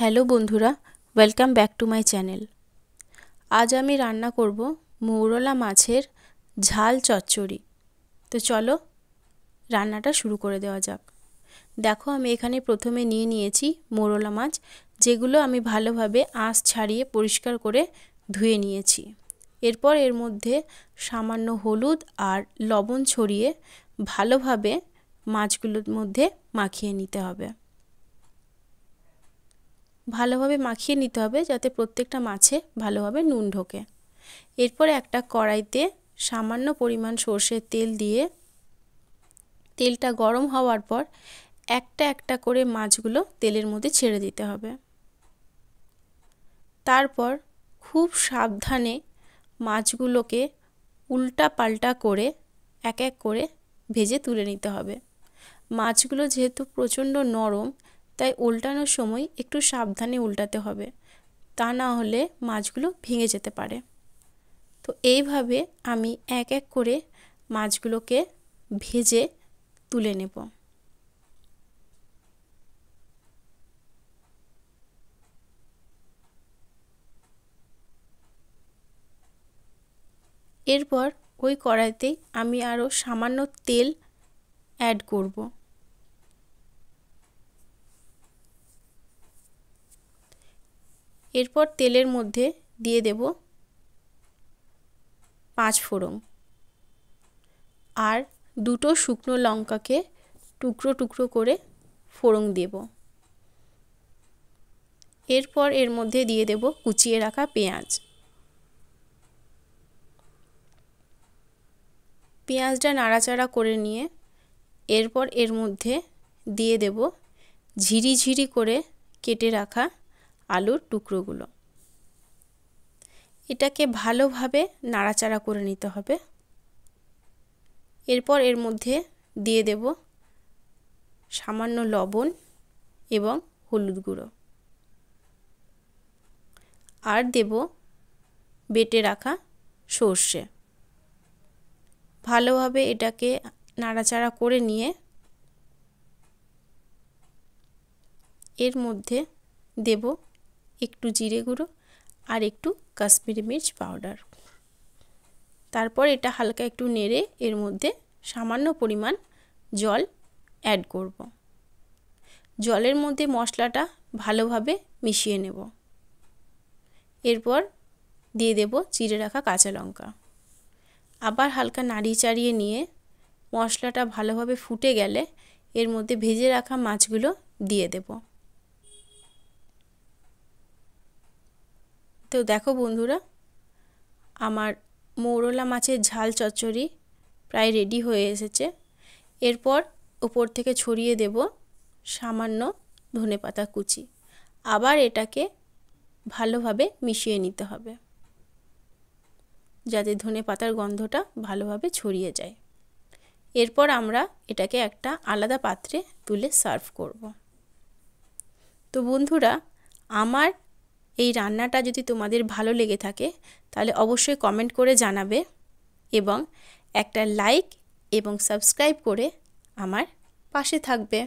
hello বন্ধুরা welcome back to my channel আজ আমি রান্না করব মৌরলা মাছের ঝাল চচ্চড়ি তো চলো রান্নাটা শুরু করে দেওয়া যাক দেখো আমি এখানে প্রথমে নিয়ে নিয়েছি মৌরলা মাছ যেগুলো আমি ভালোভাবে আঁশ ছাড়িয়ে পরিষ্কার করে ধুয়ে নিয়েছি এরপর এর মধ্যে সামান্য হলুদ আর লবণ ছড়িয়ে ভালোভাবে মাছগুলোর মধ্যে মাখিয়ে নিতে হবে ভালোভাবে মাখিয়ে নিতে হবে যাতে প্রত্যেকটা মাছে ভালোভাবে নুন ঢোকে এরপরে একটা কড়াইতে সামান্য পরিমাণ সর্ষের তেল দিয়ে তেলটা গরম হওয়ার পর একটা একটা করে মাছগুলো তেলের মধ্যে ছেড়ে দিতে হবে তারপর খুব সাবধানে মাছগুলোকে উল্টা পাল্টা করে এক এক করে ভেজে তুলে নিতে হবে মাছগুলো যেহেতু প্রচণ্ড নরম তাই উল্টানোর সময় একটু সাবধানে উল্টাতে হবে তা না হলে মাছগুলো ভেঙে যেতে পারে তো এইভাবে আমি এক এক করে মাছগুলোকে ভেজে তুলে নেব এরপর ওই কড়াইতে আমি আরও সামান্য তেল অ্যাড করব এরপর তেলের মধ্যে দিয়ে দেব পাঁচ ফোড়ন আর দুটো শুকনো লঙ্কাকে টুকরো টুকরো করে ফোড়ন দেব এরপর এর মধ্যে দিয়ে দেব কুচিয়ে রাখা পেঁয়াজ পেঁয়াজটা নাড়াচাড়া করে নিয়ে এরপর এর মধ্যে দিয়ে দেব ঝিরি ঝিরি করে কেটে রাখা আলুর টুকরোগুলো এটাকে ভালোভাবে নাড়াচাড়া করে নিতে হবে এরপর এর মধ্যে দিয়ে দেব সামান্য লবণ এবং হলুদ গুঁড়ো আর দেব বেটে রাখা সর্ষে ভালোভাবে এটাকে নাড়াচাড়া করে নিয়ে এর মধ্যে দেব একটু জিরে গুঁড়ো আর একটু কাশ্মীরি মির্চ পাউডার তারপর এটা হালকা একটু নেড়ে এর মধ্যে সামান্য পরিমাণ জল অ্যাড করব জলের মধ্যে মশলাটা ভালোভাবে মিশিয়ে নেব এরপর দিয়ে দেব চিড়ে রাখা কাঁচা লঙ্কা আবার হালকা নাড়ি চাড়িয়ে নিয়ে মশলাটা ভালোভাবে ফুটে গেলে এর মধ্যে ভেজে রাখা মাছগুলো দিয়ে দেবো তো দেখো বন্ধুরা আমার মৌরলা মাছের ঝাল চচ্চড়ি প্রায় রেডি হয়ে এসেছে এরপর ওপর থেকে ছড়িয়ে দেব সামান্য ধনে পাতা কুচি আবার এটাকে ভালোভাবে মিশিয়ে নিতে হবে যাতে ধনে পাতার গন্ধটা ভালোভাবে ছড়িয়ে যায় এরপর আমরা এটাকে একটা আলাদা পাত্রে তুলে সার্ভ করব তো বন্ধুরা আমার এই রান্নাটা যদি তোমাদের ভালো লেগে থাকে তাহলে অবশ্যই কমেন্ট করে জানাবে এবং একটা লাইক এবং সাবস্ক্রাইব করে আমার পাশে থাকবে